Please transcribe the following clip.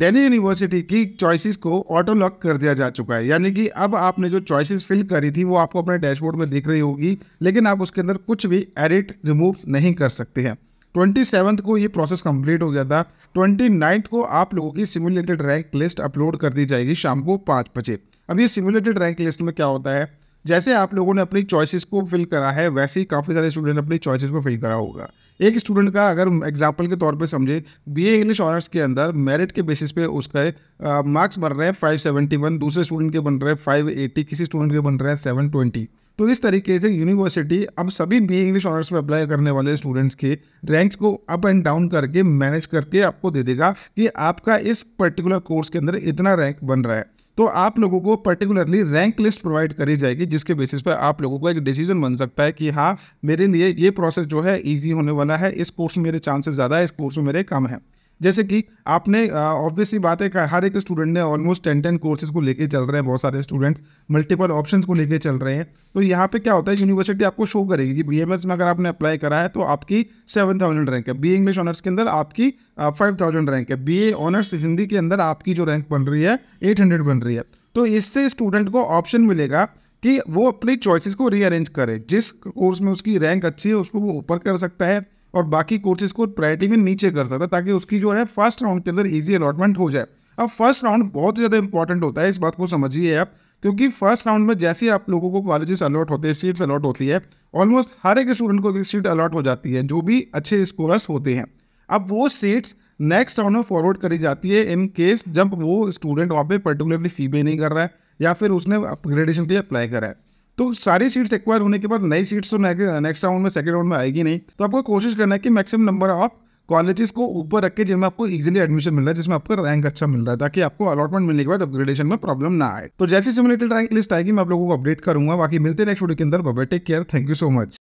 Delhi university की choices को auto lock कर दिया जा चुका है यानी कि अब आपने जो चॉइसेस फिल करी थी वो आपको अपने डैशबोर्ड में दिख रही होगी लेकिन आप उसके अंदर कुछ भी एडिट रिमूव नहीं कर सकते हैं ट्वेंटी सेवन्थ को ये प्रोसेस कंप्लीट हो गया था ट्वेंटी नाइन्थ को आप लोगों की सिमुलेटेड रैंक लिस्ट अपलोड कर दी जाएगी शाम को पाँच बजे अब ये सिमुलेटेड रैंक लिस्ट में क्या होता है जैसे आप लोगों ने अपनी चॉइसेस को फिल करा है वैसे ही काफ़ी सारे स्टूडेंट अपनी चॉइसेस को फिल करा होगा एक स्टूडेंट का अगर एग्जाम्पल के तौर पर समझे बी इंग्लिश ऑनर्स के अंदर मेरिट के बेसिस पे उसका मार्क्स बन रहे हैं 571 दूसरे स्टूडेंट के बन रहे हैं 580 किसी स्टूडेंट के बन रहे हैं 720 तो इस तरीके से यूनिवर्सिटी अब सभी बी इंग्लिश ऑनर्स में अप्लाई करने वाले स्टूडेंट्स के रैंक्स को अप एंड डाउन करके मैनेज करके आपको दे देगा कि आपका इस पर्टिकुलर कोर्स के अंदर इतना रैंक बन रहा है तो आप लोगों को पर्टिकुलरली रैंक लिस्ट प्रोवाइड करी जाएगी जिसके बेसिस पर आप लोगों को एक डिसीजन बन सकता है कि हाँ मेरे लिए ये प्रोसेस जो है ईजी होने वाला है इस कोर्स में मेरे चांसेस ज़्यादा है इस कोर्स में मेरे कम है जैसे कि आपने ऑब्वियसली बात है हर एक स्टूडेंट ने ऑलमोस्ट टेन टेन कोर्सेज को लेके चल रहे हैं बहुत सारे स्टूडेंट मल्टीपल ऑप्शन को लेके चल रहे हैं तो यहाँ पे क्या होता है यूनिवर्सिटी आपको शो करेगी कि बी एम एस में अगर आपने अप्लाई करा है तो आपकी सेवन थाउजेंड रैंक है बी इंग्लिश ऑनर्स के अंदर आपकी फाइव थाउजेंड रैंक है बी ऑनर्स हिंदी के अंदर आपकी जो रैंक बन रही है एट हंड्रेड बन रही है तो इससे स्टूडेंट को ऑप्शन मिलेगा कि वो अपनी चॉइसेस को रीअरेंज करे जिस कोर्स में उसकी रैंक अच्छी है उसको वो ऊपर कर सकता है और बाकी कोर्सेज को प्रायोरिटी में नीचे कर सकता है ताकि उसकी जो है फर्स्ट राउंड के अंदर ईजी अलॉटमेंट हो जाए अब फर्स्ट राउंड बहुत ज़्यादा इंपॉर्टेंट होता है इस बात को समझिए आप क्योंकि फर्स्ट राउंड में जैसे आप लोगों को कॉलेजेस अलॉट होते हैं सीट्स अलॉट होती है ऑलमोस्ट हर एक स्टूडेंट को एक सीट अलॉट हो जाती है जो भी अच्छे स्कोरर्स होते हैं अब वो सीट्स नेक्स्ट राउंड में फॉरवर्ड करी जाती है इन केस जब वो स्टूडेंट वहाँ पे पर्टिकुलरली पे नहीं कर रहा है या फिर उसने अपग्रेडेशन के लिए अप्लाई करा है तो सारी सीट्स एक्वायर होने के बाद नई सीट्स तो नेक्स्ट राउंड में सेकंड राउंड में आएगी नहीं तो आपको कोशिश करना है कि मैक्सिमम नंबर ऑफ कॉलेजेस को ऊपर रख के जिनमें आपको इजीली एडमिशन मिल रहा है जिसमें आपका रैंक अच्छा मिल रहा है ताकि आपको अलॉटमेंट मिलने के बाद अपग्रेडेशन में प्रॉब्लम ना आए तो जैसी सिमिलेटेड रैंक लिस्ट आएगी मैं आप लोगों को अपडेट करूंगा बाकी मिलते नेक्स्ट वीडियो के अंदर take care thank you so much